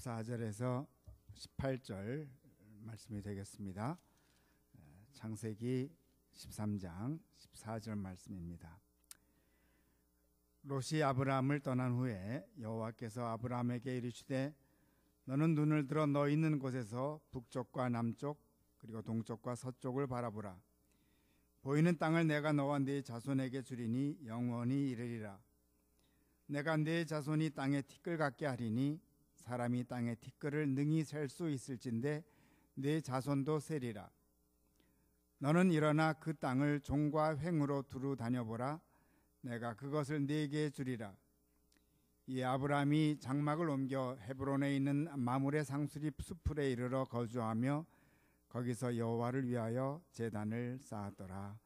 14절에서 18절 말씀이 되겠습니다. 창세기 13장 14절 말씀입니다. 롯이 아브라함을 떠난 후에 여호와께서 아브라함에게 이르시되 너는 눈을 들어 너 있는 곳에서 북쪽과 남쪽 그리고 동쪽과 서쪽을 바라보라 보이는 땅을 내가 너와 네 자손에게 주리니 영원히 이르리라 내가 네 자손이 땅에 티끌 같게 하리니 사람이 땅의 티끌을 능히 셀 수 있을진데 네 자손도 셀리라 너는 일어나 그 땅을 종과 횡으로 두루 다녀보라. 내가 그것을 네게 주리라. 이 아브라함이 장막을 옮겨 헤브론에 있는 마물의 상수리 숲풀에 이르러 거주하며 거기서 여호와를 위하여 제단을 쌓았더라.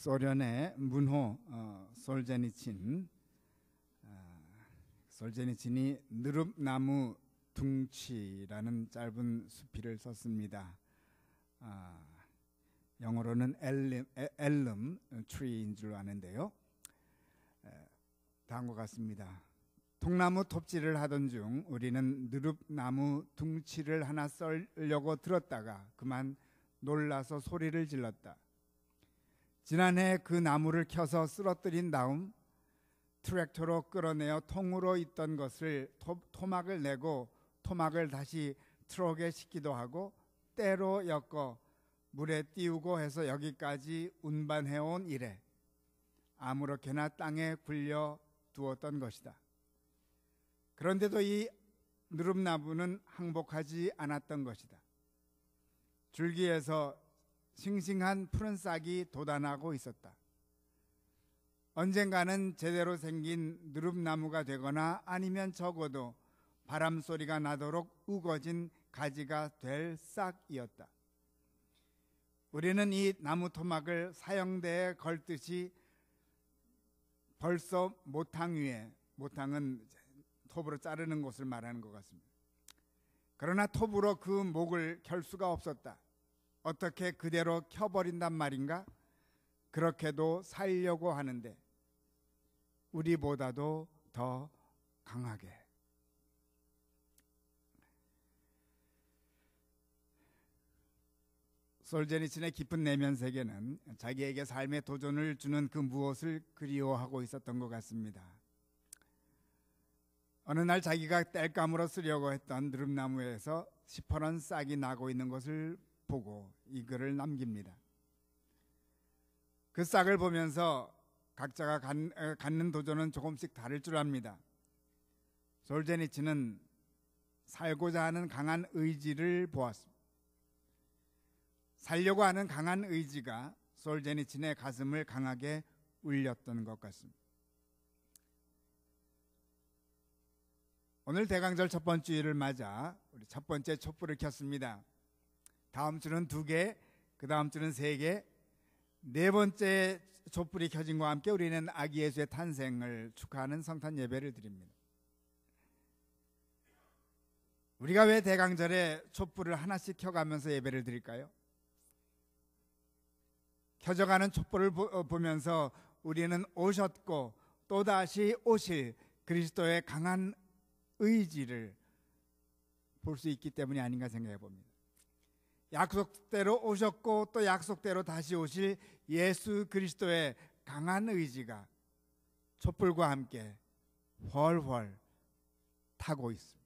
소련의 문호 어, 솔제니친 어, 솔제니친이 느릅나무 둥치라는 짧은 수필을 썼습니다. 어, 영어로는 엘름, 엘름 트리인 어, 줄 아는데요. 에, 다음과 같습니다. 통나무 톱질을 하던 중 우리는 느릅나무 둥치를 하나 썰려고 들었다가 그만 놀라서 소리를 질렀다. 지난해 그 나무를 켜서 쓰러뜨린 다음 트랙터로 끌어내어 통으로 있던 것을 토, 막을 내고 토막을 다시 트럭에 싣기도 하고 때로 엮어 물에 띄우고 해서 여기까지 운반해온 이래 아무렇게나 땅에 굴려 두었던 것이다. 그런데도 이 누름나무는 항복하지 않았던 것이다. 줄기에서 싱싱한 푸른 싹이 돋아나고 있었다. 언젠가는 제대로 생긴 누릅나무가 되거나 아니면 적어도 바람 소리가 나도록 우거진 가지가 될 싹이었다. 우리는 이 나무 토막을 사형대에 걸듯이 벌써 모탕 위에 모탕은 톱으로 자르는 곳을 말하는 것 같습니다. 그러나 톱으로 그 목을 결 수가 없었다. 어떻게 그대로 켜버린단 말인가? 그렇게도 살려고 하는데 우리보다도 더 강하게. 솔제니친의 깊은 내면 세계는 자기에게 삶의 도전을 주는 그 무엇을 그리워하고 있었던 것 같습니다. 어느 날 자기가 땔감으로 쓰려고 했던 느릅나무에서 시퍼런 싹이 나고 있는 것을 보고 이 글을 남깁니다. 그 싹을 보면서 각자가 간, 어, 갖는 도전은 조금씩 다를 줄 압니다. 솔제니치는 살고자 하는 강한 의지를 보았습니다. 살려고 하는 강한 의지가 솔제니친의 가슴을 강하게 울렸던 것 같습니다. 오늘 대강절 첫 번째 주 일을 맞아 우리 첫 번째 촛불을 켰습니다. 다음 주는 두 개, 그 다음 주는 세 개, 네 번째 촛불이 켜진과 함께 우리는 아기 예수의 탄생을 축하하는 성탄 예배를 드립니다. 우리가 왜 대강절에 촛불을 하나씩 켜가면서 예배를 드릴까요? 켜져가는 촛불을 어, 보면서 우리는 오셨고 또다시 오실 그리스도의 강한 의지를 볼 수 있기 때문이 아닌가 생각해 봅니다. 약속대로 오셨고 또 약속대로 다시 오실 예수 그리스도의 강한 의지가 촛불과 함께 훨훨 타고 있습니다.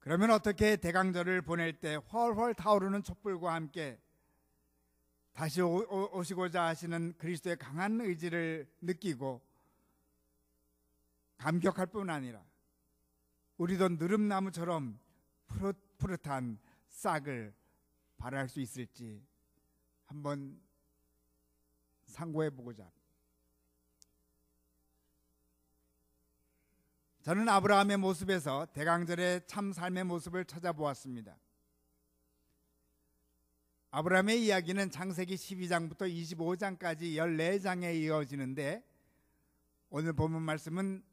그러면 어떻게 대강절을 보낼 때 훨훨 타오르는 촛불과 함께 다시 오, 시고자 하시는 그리스도의 강한 의지를 느끼고 감격할 뿐 아니라 우리도 느릅나무처럼 푸릇푸릇한 싹을 발할 수 있을지 한번 상고해 보고자. 저는 아브라함의 모습에서 대강절의 참 삶의 모습을 찾아보았습니다. 아브라함의 이야기는 창세기 12장부터 25장까지 14장에 이어지는데 오늘 본문 말씀은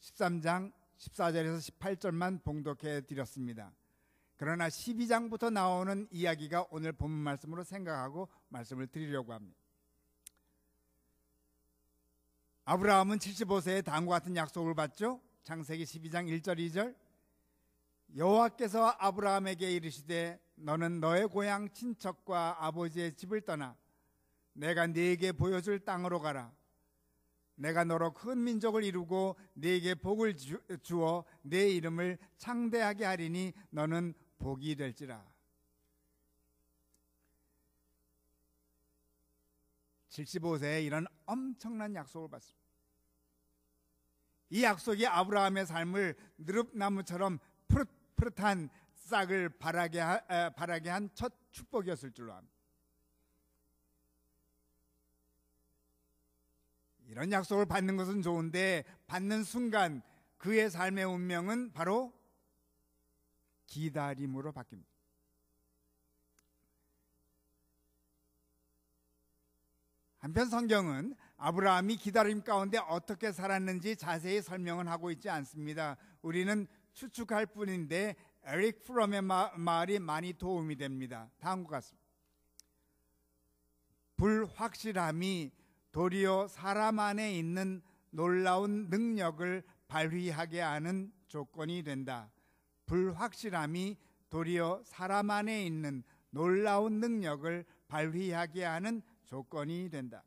13장 14절에서 18절만 봉독해 드렸습니다. 그러나 12장부터 나오는 이야기가 오늘 본 말씀으로 생각하고 말씀을 드리려고 합니다. 아브라함은 75세에 다음과 같은 약속을 받죠. 창세기 12장 1절 2절 여호와께서 아브라함에게 이르시되 너는 너의 고향 친척과 아버지의 집을 떠나 내가 네게 보여줄 땅으로 가라. 내가 너로 큰 민족을 이루고 네게 복을 주, 주어 네 이름을 창대하게 하리니 너는 복이 될지라. 75세에 이런 엄청난 약속을 받습니다. 이 약속이 아브라함의 삶을 느릅나무처럼 푸릇푸릇한 싹을 바라게, 바라게 한 첫 축복이었을 줄로 압니다. 이런 약속을 받는 것은 좋은데 받는 순간 그의 삶의 운명은 바로 기다림으로 바뀝니다. 한편 성경은 아브라함이 기다림 가운데 어떻게 살았는지 자세히 설명을 하고 있지 않습니다. 우리는 추측할 뿐인데 에릭 프롬의 말이 많이 도움이 됩니다. 다음과 같습니다. 불확실함이 도리어 사람 안에 있는 놀라운 능력을 발휘하게 하는 조건이 된다. 불확실함이 도리어 사람 안에 있는 놀라운 능력을 발휘하게 하는 조건이 된다.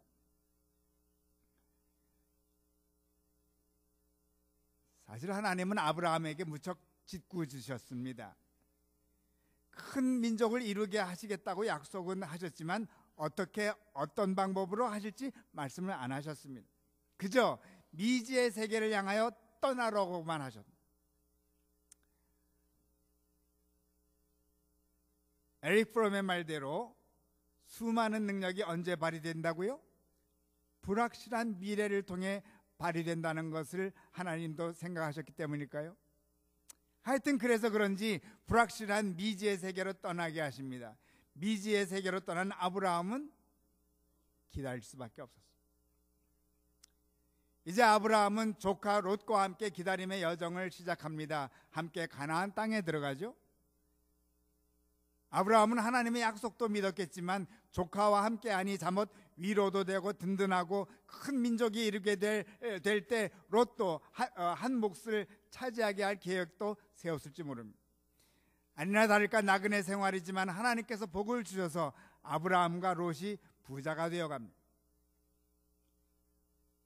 사실 하나님은 아브라함에게 무척 짓궂으셨습니다큰 민족을 이루게 하시겠다고 약속은 하셨지만 어떻게 어떤 방법으로 하실지 말씀을 안 하셨습니다. 그저 미지의 세계를 향하여 떠나라고만 하셨다. 에릭 프롬의 말대로 수많은 능력이 언제 발휘된다고요? 불확실한 미래를 통해 발휘된다는 것을 하나님도 생각하셨기 때문일까요? 하여튼 그래서 그런지 불확실한 미지의 세계로 떠나게 하십니다. 미지의 세계로 떠난 아브라함은 기다릴 수밖에 없었어요. 이제 아브라함은 조카 롯과 함께 기다림의 여정을 시작합니다. 함께 가나안 땅에 들어가죠. 아브라함은 하나님의 약속도 믿었겠지만 조카와 함께 하니 잠옷 위로도 되고 든든하고 큰 민족이 이루게 될 때 롯도 어, 한 몫을 차지하게 할 계획도 세웠을지 모릅니다. 아니나 다를까 나그네 생활이지만 하나님께서 복을 주셔서 아브라함과 롯이 부자가 되어 갑니다.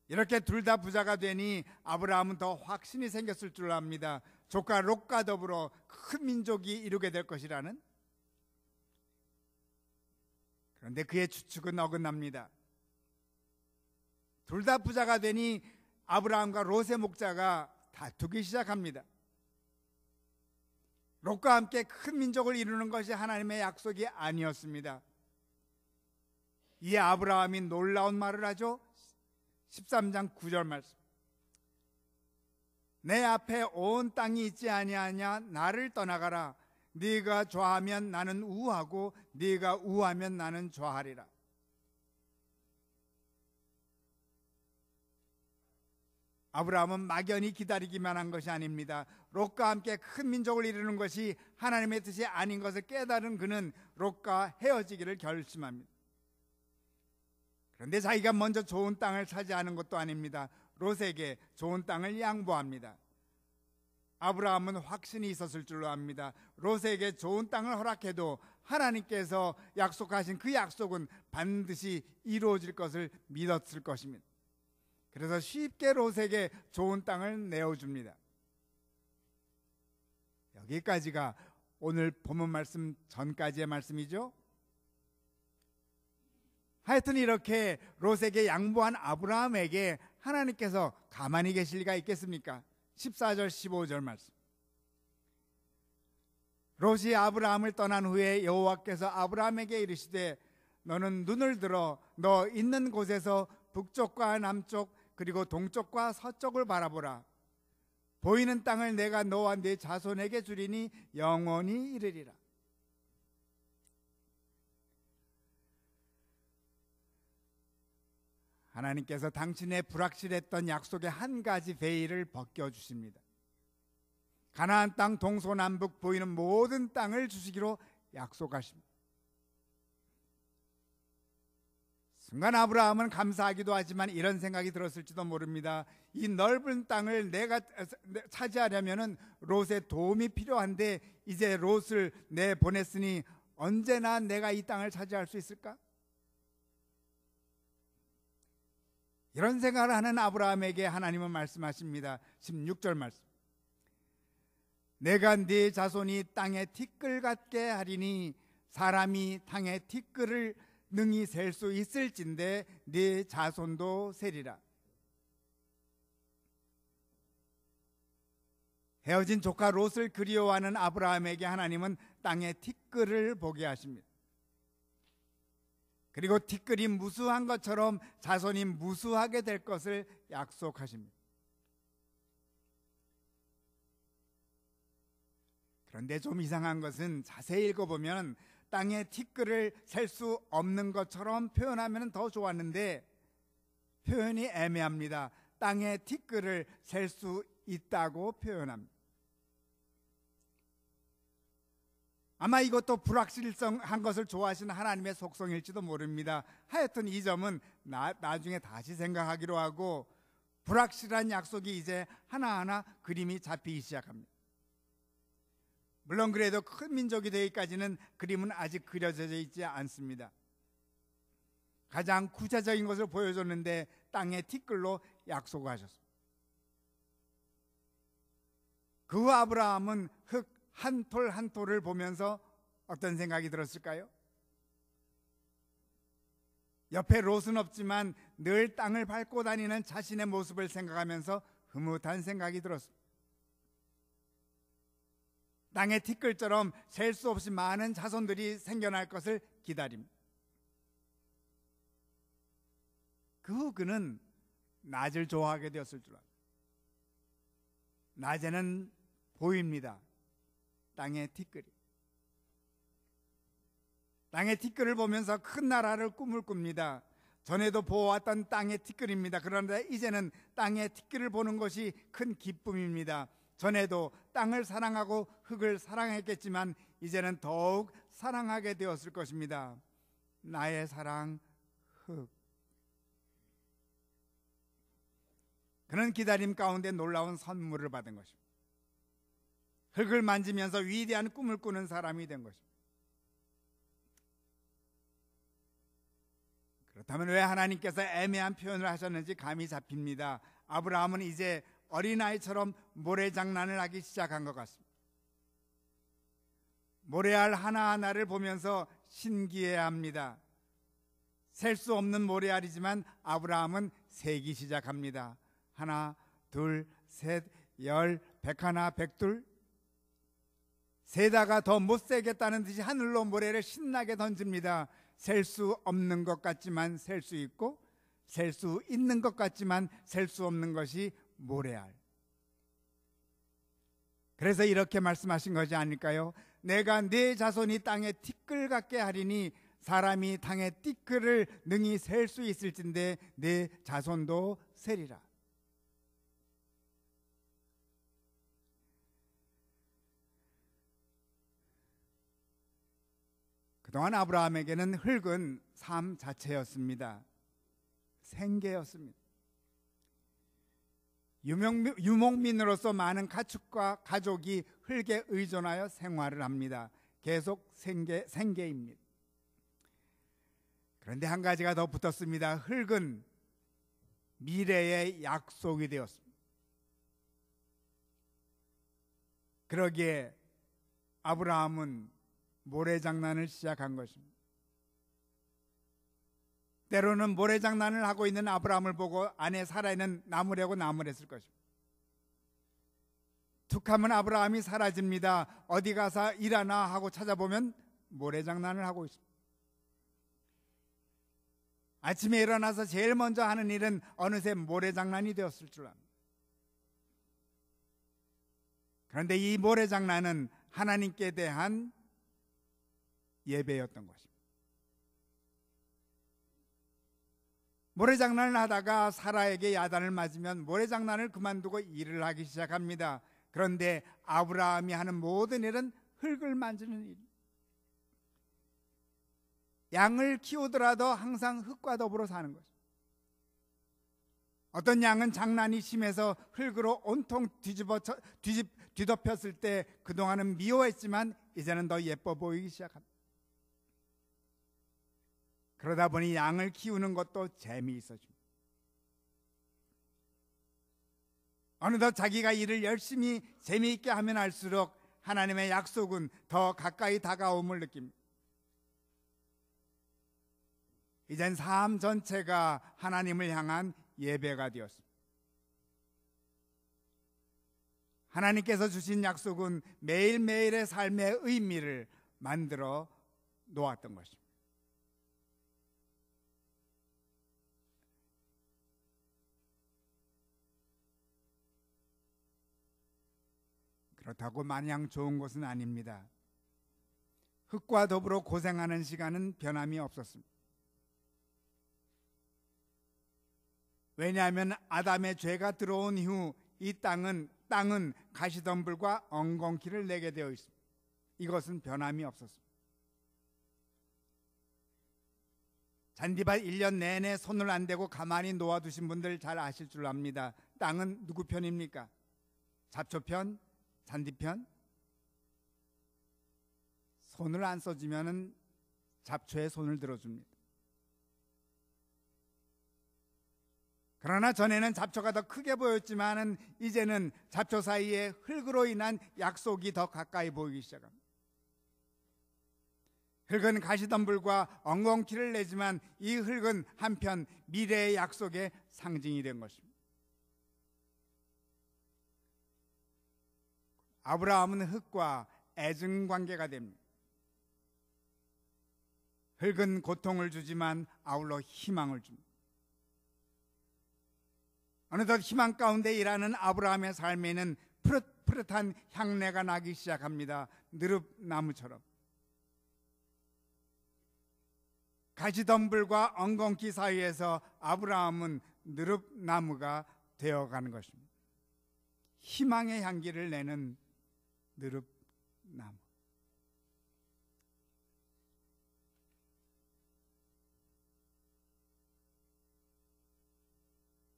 이렇게 둘 다 부자가 되니 아브라함은 더 확신이 생겼을 줄 압니다. 조카 롯과 더불어 큰 민족이 이루게 될 것이라는. 그런데 그의 추측은 어긋납니다. 둘 다 부자가 되니 아브라함과 롯의 목자가 다투기 시작합니다. 롯과 함께 큰 민족을 이루는 것이 하나님의 약속이 아니었습니다. 이 아브라함이 놀라운 말을 하죠. 13장 9절 말씀. 내 앞에 온 땅이 있지 아니하냐 나를 떠나가라. 네가 좌하면 나는 우하고 네가 우하면 나는 좌하리라. 아브라함은 막연히 기다리기만 한 것이 아닙니다. 롯과 함께 큰 민족을 이루는 것이 하나님의 뜻이 아닌 것을 깨달은 그는 롯과 헤어지기를 결심합니다. 그런데 자기가 먼저 좋은 땅을 차지하는 것도 아닙니다. 롯에게 좋은 땅을 양보합니다. 아브라함은 확신이 있었을 줄로 압니다. 롯에게 좋은 땅을 허락해도 하나님께서 약속하신 그 약속은 반드시 이루어질 것을 믿었을 것입니다. 그래서 쉽게 롯에게 좋은 땅을 내어줍니다. 여기까지가 오늘 본문 말씀 전까지의 말씀이죠. 하여튼 이렇게 롯에게 양보한 아브라함에게 하나님께서 가만히 계실 리가 있겠습니까? 14절 15절 말씀. 롯이 아브라함을 떠난 후에 여호와께서 아브라함에게 이르시되 너는 눈을 들어 너 있는 곳에서 북쪽과 남쪽 그리고 동쪽과 서쪽을 바라보라. 보이는 땅을 내가 너와 네 자손에게 주리니 영원히 이르리라. 하나님께서 당신의 불확실했던 약속의 한 가지 베일을 벗겨 주십니다. 가나안 땅 동서남북 보이는 모든 땅을 주시기로 약속하십니다. 순간 아브라함은 감사하기도 하지만 이런 생각이 들었을지도 모릅니다. 이 넓은 땅을 내가 어, 차지하려면 롯의 도움이 필요한데 이제 롯을 내 보냈으니 언제나 내가 이 땅을 차지할 수 있을까? 이런 생각을 하는 아브라함에게 하나님은 말씀하십니다. 16절 말씀. 내가 네 자손이 땅의 티끌 같게 하리니 사람이 땅의 티끌을 능히 셀 수 있을진데 네 자손도 세리라. 헤어진 조카 롯을 그리워하는 아브라함에게 하나님은 땅의 티끌을 보게 하십니다. 그리고 티끌이 무수한 것처럼 자손이 무수하게 될 것을 약속하십니다. 그런데 좀 이상한 것은 자세히 읽어보면 땅에 티끌을 셀 수 없는 것처럼 표현하면 더 좋았는데 표현이 애매합니다. 땅에 티끌을 셀 수 있다고 표현합니다. 아마 이것도 불확실성한 것을 좋아하시는 하나님의 속성일지도 모릅니다. 하여튼 이 점은 나, 나중에 다시 생각하기로 하고 불확실한 약속이 이제 하나하나 그림이 잡히기 시작합니다. 물론 그래도 큰 민족이 되기까지는 그림은 아직 그려져 있지 않습니다. 가장 구체적인 것을 보여줬는데 땅의 티끌로 약속하셨습니다. 그 아브라함은 흙 한 톨 한 톨을 보면서 어떤 생각이 들었을까요? 옆에 롯은 없지만 늘 땅을 밟고 다니는 자신의 모습을 생각하면서 흐뭇한 생각이 들었습니다. 땅의 티끌처럼 셀 수 없이 많은 자손들이 생겨날 것을 기다립니다. 그 후 그는 낮을 좋아하게 되었을 줄 압니다. 낮에는 보입니다. 땅의 티끌이. 땅의 티끌을 보면서 큰 나라를 꿈을 꿉니다. 전에도 보았던 땅의 티끌입니다. 그런데 이제는 땅의 티끌을 보는 것이 큰 기쁨입니다. 전에도 땅을 사랑하고 흙을 사랑했겠지만 이제는 더욱 사랑하게 되었을 것입니다. 나의 사랑 흙. 그는 기다림 가운데 놀라운 선물을 받은 것입니다. 흙을 만지면서 위대한 꿈을 꾸는 사람이 된 것입니다. 그렇다면 왜 하나님께서 애매한 표현을 하셨는지 감이 잡힙니다. 아브라함은 이제 어린아이처럼 모래장난을 하기 시작한 것 같습니다. 모래알 하나하나를 보면서 신기해합니다. 셀 수 없는 모래알이지만 아브라함은 세기 시작합니다. 하나, 둘, 셋, 열, 백하나, 백둘. 세다가 더 못 세겠다는 듯이 하늘로 모래를 신나게 던집니다. 셀 수 없는 것 같지만 셀 수 있고, 셀 수 있는 것 같지만 셀 수 없는 것이 모래알. 그래서 이렇게 말씀하신 거지 않을까요? 내가 내 네 자손이 땅에 티끌 같게 하리니 사람이 땅에 티끌을 능히 셀 수 있을진데 내 네 자손도 세리라. 그동안 아브라함에게는 흙은 삶 자체였습니다. 생계였습니다. 유명, 유목민으로서 많은 가축과 가족이 흙에 의존하여 생활을 합니다. 계속 생계, 생계입니다. 그런데 한 가지가 더 붙었습니다. 흙은 미래의 약속이 되었습니다. 그러기에 아브라함은 모래장난을 시작한 것입니다. 때로는 모래장난을 하고 있는 아브라함을 보고 안에 살아있는 나무라고 나무랬을 것입니다. 툭하면 아브라함이 사라집니다. 어디 가서 일하나 하고 찾아보면 모래장난을 하고 있습니다. 아침에 일어나서 제일 먼저 하는 일은 어느새 모래장난이 되었을 줄 압니다. 그런데 이 모래장난은 하나님께 대한 예배였던 것입니다. 모래장난을 하다가 사라에게 야단을 맞으면 모래장난을 그만두고 일을 하기 시작합니다. 그런데 아브라함이 하는 모든 일은 흙을 만지는 일. 양을 키우더라도 항상 흙과 더불어 사는 거죠. 어떤 양은 장난이 심해서 흙으로 온통 뒤집어, 뒤집, 뒤덮였을 때 그동안은 미워했지만 이제는 더 예뻐 보이기 시작합니다. 그러다 보니 양을 키우는 것도 재미있어집니다. 어느덧 자기가 일을 열심히 재미있게 하면 할수록 하나님의 약속은 더 가까이 다가옴을 느낍니다. 이젠 삶 전체가 하나님을 향한 예배가 되었습니다. 하나님께서 주신 약속은 매일매일의 삶의 의미를 만들어 놓았던 것입니다. 그렇다고 마냥 좋은 것은 아닙니다. 흙과 더불어 고생하는 시간은 변함이 없었습니다. 왜냐하면 아담의 죄가 들어온 이후 이 땅은 땅은 가시덤불과 엉겅퀴를 내게 되어 있습니다. 이것은 변함이 없었습니다. 잔디밭 1년 내내 손을 안 대고 가만히 놓아두신 분들 잘 아실 줄 압니다. 땅은 누구 편입니까? 잡초 편? 잔디편 손을 안 써주면은 잡초에 손을 들어줍니다. 그러나 전에는 잡초가 더 크게 보였지만은 이제는 잡초 사이에 흙으로 인한 약속이 더 가까이 보이기 시작합니다. 흙은 가시덤불과 엉겅퀴를 내지만 이 흙은 한편 미래의 약속의 상징이 된 것입니다. 아브라함은 흙과 애증 관계가 됩니다. 흙은 고통을 주지만 아울러 희망을 줍니다. 어느덧 희망 가운데 일하는 아브라함의 삶에는 푸릇푸릇한 향내가 나기 시작합니다. 느릅나무처럼. 가지덤불과 엉겅퀴 사이에서 아브라함은 느릅나무가 되어가는 것입니다. 희망의 향기를 내는 느릅나무.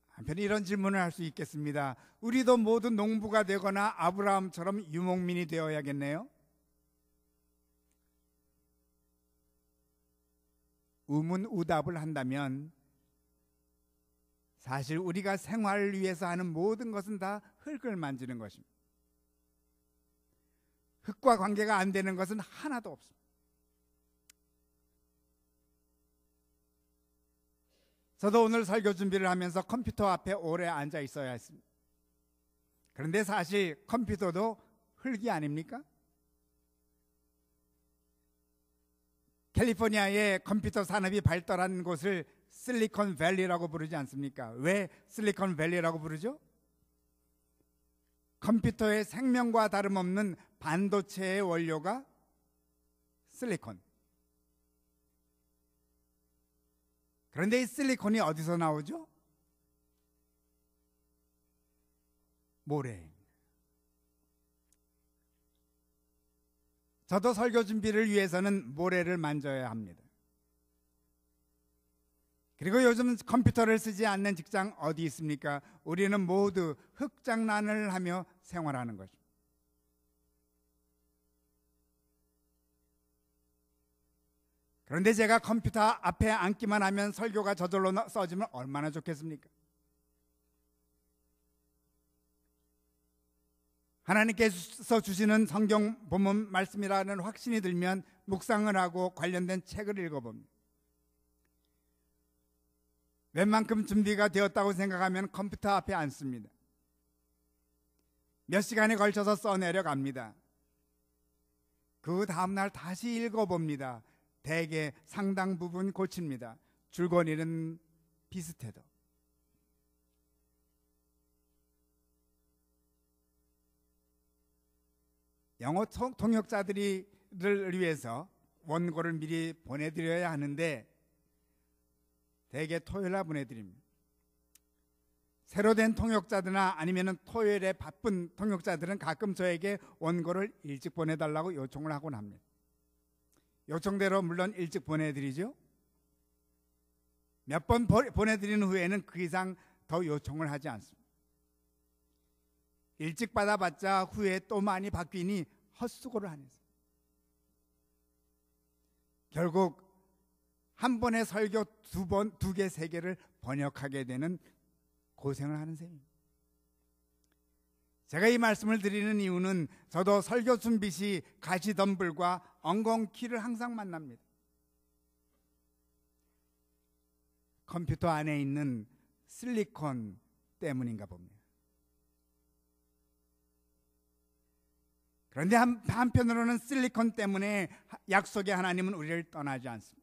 한편 이런 질문을 할 수 있겠습니다. 우리도 모두 농부가 되거나 아브라함처럼 유목민이 되어야겠네요. 의문우답을 한다면 사실 우리가 생활을 위해서 하는 모든 것은 다 흙을 만지는 것입니다. 흙과 관계가 안 되는 것은 하나도 없습니다. 저도 오늘 설교 준비를 하면서 컴퓨터 앞에 오래 앉아 있어야 했습니다. 그런데 사실 컴퓨터도 흙이 아닙니까? 캘리포니아의 컴퓨터 산업이 발달한 곳을 실리콘밸리라고 부르지 않습니까? 왜 실리콘밸리라고 부르죠? 컴퓨터의 생명과 다름없는 반도체의 원료가 실리콘. 그런데 이 실리콘이 어디서 나오죠? 모래. 저도 설교 준비를 위해서는 모래를 만져야 합니다. 그리고 요즘 컴퓨터를 쓰지 않는 직장 어디 있습니까? 우리는 모두 흑장난을 하며 생활하는 것입니다. 그런데 제가 컴퓨터 앞에 앉기만 하면 설교가 저절로 써지면 얼마나 좋겠습니까? 하나님께서 주시는 성경 본문 말씀이라는 확신이 들면 묵상을 하고 관련된 책을 읽어봅니다. 웬만큼 준비가 되었다고 생각하면 컴퓨터 앞에 앉습니다. 몇 시간에 걸쳐서 써내려 갑니다. 그 다음날 다시 읽어봅니다. 대개 상당 부분 고칩니다. 줄거리는 비슷해도. 영어 통역자들을 위해서 원고를 미리 보내드려야 하는데 대개 토요일날 보내드립니다. 새로 된 통역자들이나 아니면 토요일에 바쁜 통역자들은 가끔 저에게 원고를 일찍 보내달라고 요청을 하곤 합니다. 요청대로 물론 일찍 보내드리죠. 몇 번 보내드린 후에는 그 이상 더 요청을 하지 않습니다. 일찍 받아봤자 후에 또 많이 바뀌니 헛수고를 하면요 결국 한 번에 설교 두 번, 두 개, 세 개를 번역하게 되는 고생을 하는 셈입니다. 제가 이 말씀을 드리는 이유는 저도 설교 준비시 가시덤불과 엉겅퀴를 항상 만납니다. 컴퓨터 안에 있는 실리콘 때문인가 봅니다. 그런데 한, 한편으로는 실리콘 때문에 약속의 하나님은 우리를 떠나지 않습니다.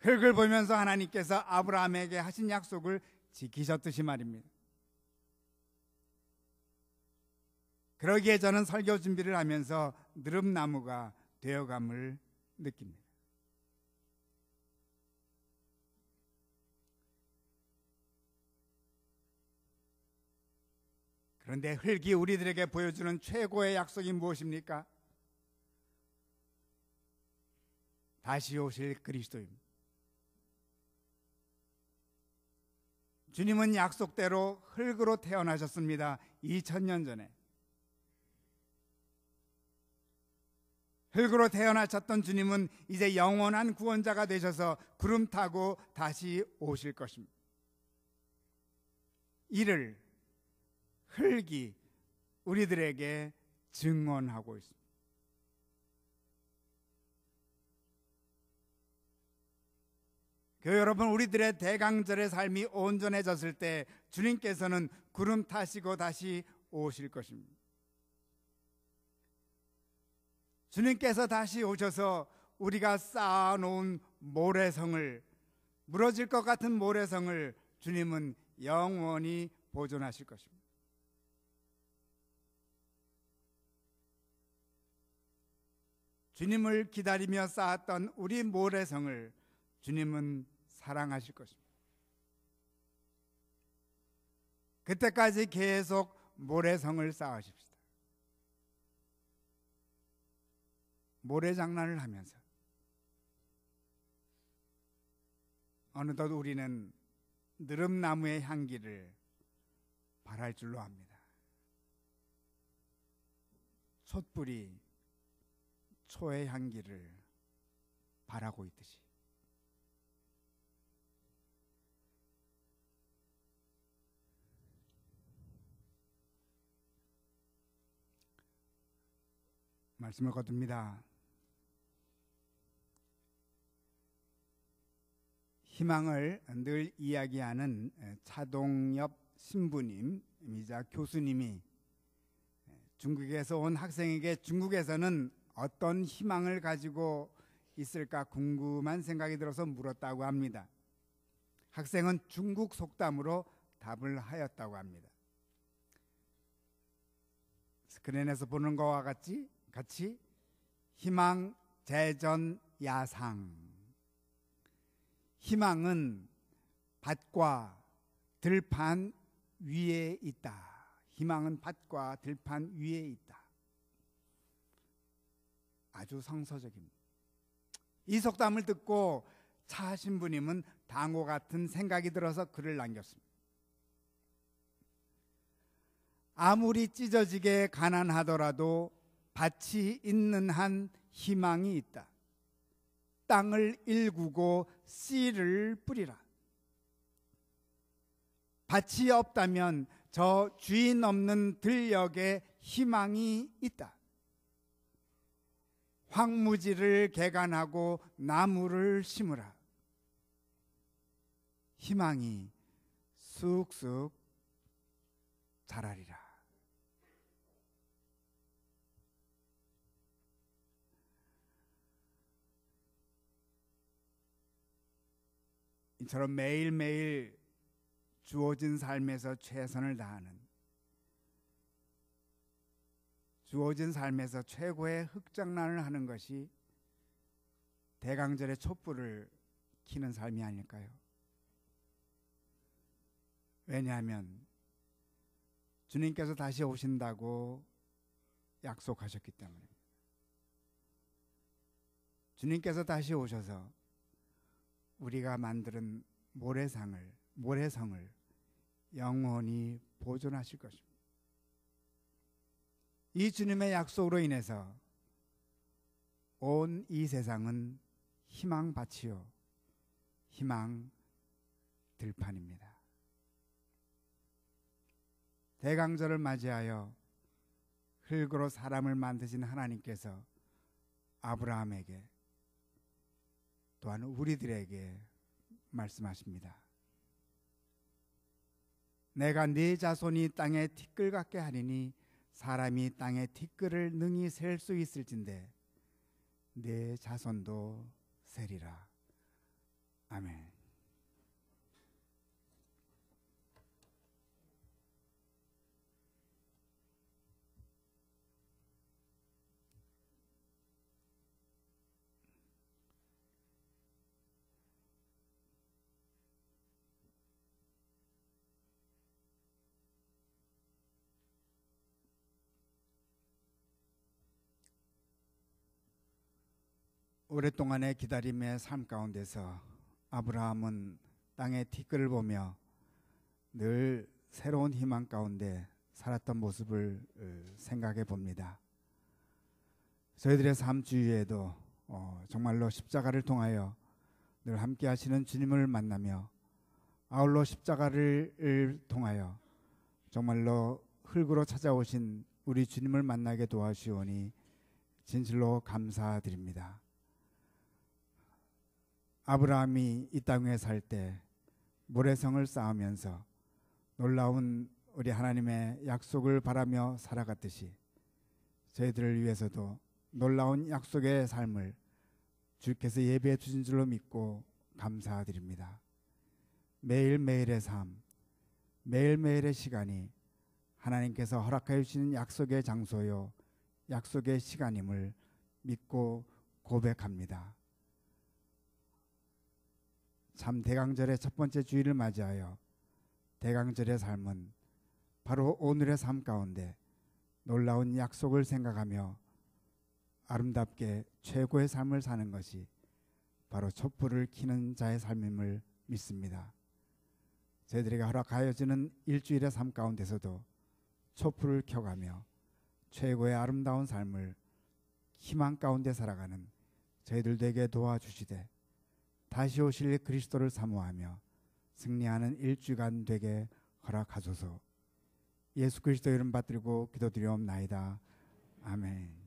흙을 보면서 하나님께서 아브라함에게 하신 약속을 지키셨듯이 말입니다. 그러기에 저는 설교 준비를 하면서 느릅나무가 되어감을 느낍니다. 그런데 흙이 우리들에게 보여주는 최고의 약속이 무엇입니까? 다시 오실 그리스도입니다. 주님은 약속대로 흙으로 태어나셨습니다. 2000년 전에. 흙으로 태어나셨던 주님은 이제 영원한 구원자가 되셔서 구름 타고 다시 오실 것입니다. 이를 흙이 우리들에게 증언하고 있습니다. 교회 여러분 우리들의 대강절의 삶이 온전해졌을 때 주님께서는 구름 타시고 다시 오실 것입니다. 주님께서 다시 오셔서 우리가 쌓아놓은 모래성을 무너질 것 같은 모래성을 주님은 영원히 보존하실 것입니다. 주님을 기다리며 쌓았던 우리 모래성을 주님은 사랑하실 것입니다. 그때까지 계속 모래성을 쌓으십시다. 모래장난을 하면서 어느덧 우리는 느릅나무의 향기를 바랄 줄로 압니다. 촛불이 초의 향기를 바라고 있듯이 말씀을 거둡니다. 희망을 늘 이야기하는 차동엽 신부님이자 교수님이 중국에서 온 학생에게 중국에서는 어떤 희망을 가지고 있을까 궁금한 생각이 들어서 물었다고 합니다. 학생은 중국 속담으로 답을 하였다고 합니다. 스크린에서 보는 것과 같이 같이 희망, 재전, 야상. 희망은 밭과 들판 위에 있다. 희망은 밭과 들판 위에 있다. 아주 성서적입니다. 이 속담을 듣고 차신분님은 당호 같은 생각이 들어서 글을 남겼습니다. 아무리 찢어지게 가난하더라도 밭이 있는 한 희망이 있다. 땅을 일구고 씨를 뿌리라. 밭이 없다면 저 주인 없는 들녘에 희망이 있다. 황무지를 개간하고 나무를 심으라. 희망이 쑥쑥 자라리라. 이처럼 매일매일 주어진 삶에서 최선을 다하는 주어진 삶에서 최고의 흑장난을 하는 것이 대강절의 촛불을 키는 삶이 아닐까요? 왜냐하면 주님께서 다시 오신다고 약속하셨기 때문입니다. 주님께서 다시 오셔서 우리가 만드는 모래상을 모래성을 영원히 보존하실 것입니다. 이 주님의 약속으로 인해서 온 이 세상은 희망밭이요 희망 들판입니다. 대강절을 맞이하여 흙으로 사람을 만드신 하나님께서 아브라함에게 또한 우리들에게 말씀하십니다. 내가 네 자손이 땅에 티끌 같게 하리니 사람이 땅에 티끌을 능히 셀 수 있을진데 네 자손도 세리라. 아멘. 오랫동안의 기다림의 삶 가운데서 아브라함은 땅의 티끌을 보며 늘 새로운 희망 가운데 살았던 모습을 어, 생각해 봅니다. 저희들의 삶 주위에도 어, 정말로 십자가를 통하여 늘 함께 하시는 주님을 만나며 아울러 십자가를 통하여 정말로 흙으로 찾아오신 우리 주님을 만나게 도와주오니 진실로 감사드립니다. 아브라함이 이 땅에 살 때 모래성을 쌓으면서 놀라운 우리 하나님의 약속을 바라며 살아갔듯이 저희들을 위해서도 놀라운 약속의 삶을 주께서 예배해 주신 줄로 믿고 감사드립니다. 매일매일의 삶, 매일매일의 시간이 하나님께서 허락하 주시는 약속의 장소요, 약속의 시간임을 믿고 고백합니다. 참 대강절의 첫 번째 주일을 맞이하여 대강절의 삶은 바로 오늘의 삶 가운데 놀라운 약속을 생각하며 아름답게 최고의 삶을 사는 것이 바로 촛불을 키는 자의 삶임을 믿습니다. 저희들에게 허락하여지는 일주일의 삶 가운데서도 촛불을 켜가며 최고의 아름다운 삶을 희망 가운데 살아가는 저희들 에게 도와주시되 다시 오실 그리스도를 사모하며 승리하는 일주간 되게 허락하소서. 예수 그리스도 이름 받들고 기도드려옵나이다 아멘.